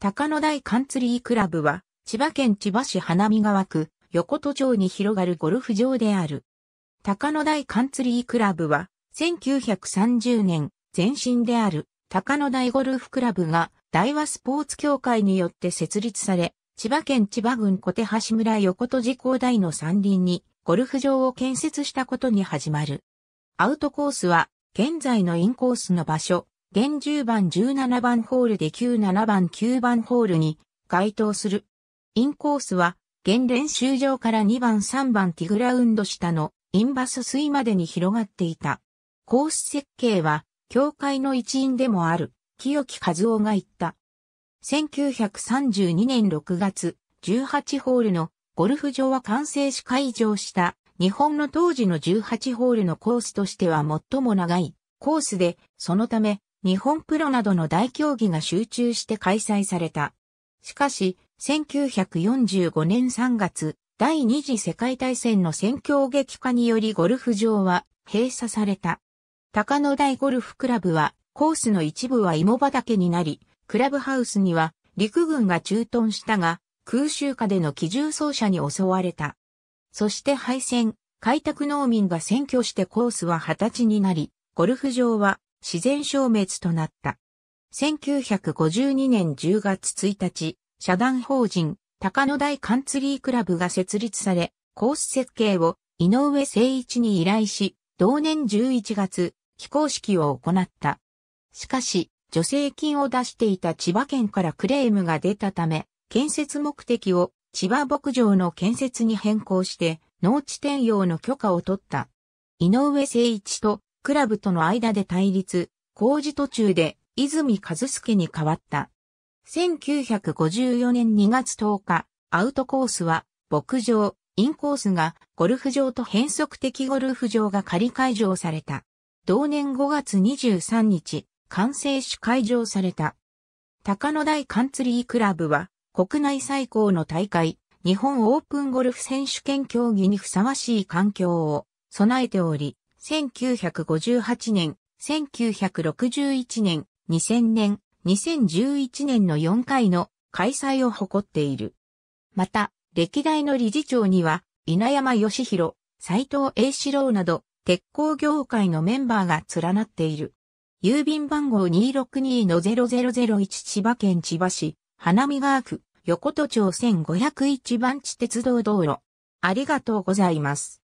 高野台カンツリークラブは、千葉県千葉市花見川区、横戸町に広がるゴルフ場である。高野台カンツリークラブは、1930年、前身である、高野台ゴルフクラブが、大和スポーツ協会によって設立され、千葉県千葉郡小手橋村横戸寺工大の山林に、ゴルフ場を建設したことに始まる。アウトコースは、現在のインコースの場所、現10番17番ホールで9 7番9番ホールに該当する。インコースは、現練習場から2番3番ティグラウンド下のインバス水までに広がっていた。コース設計は、教会の一員でもある、清木和夫が言った。1932年6月、18ホールのゴルフ場は完成し開場した、日本の当時の18ホールのコースとしては最も長いコースで、そのため、日本プロなどの大競技が集中して開催された。しかし、1945年3月、第二次世界大戦の戦況激化によりゴルフ場は閉鎖された。高野台ゴルフクラブは、コースの一部は芋畑になり、クラブハウスには陸軍が駐屯したが、空襲下での機銃奏者に襲われた。そして敗戦、開拓農民が占拠してコースは二十歳になり、ゴルフ場は自然消滅となった。1952年10月1日、社団法人高野台カンツリークラブが設立され、コース設計を井上誠一に依頼し、同年11月、起工式を行った。しかし、助成金を出していた千葉県からクレームが出たため、建設目的を千葉牧場の建設に変更して、農地転用の許可を取った。井上誠一とクラブとの間で対立、工事途中で泉和助に変わった。1954年2月10日、アウトコースは牧場、インコースがゴルフ場と変則的ゴルフ場が仮会場された。同年5月23日、完成し会場された。高野台カンツリークラブは国内最高の大会、日本オープンゴルフ選手権競技にふさわしい環境を備えており、1958年、1961年、2000年、2011年の4回の開催を誇っている。また、歴代の理事長には、稲山義弘、斎藤栄志郎など、鉄鋼業界のメンバーが連なっている。郵便番号262-0001千葉県千葉市、花見川区、横戸町1501番地鉄道道路。ありがとうございます。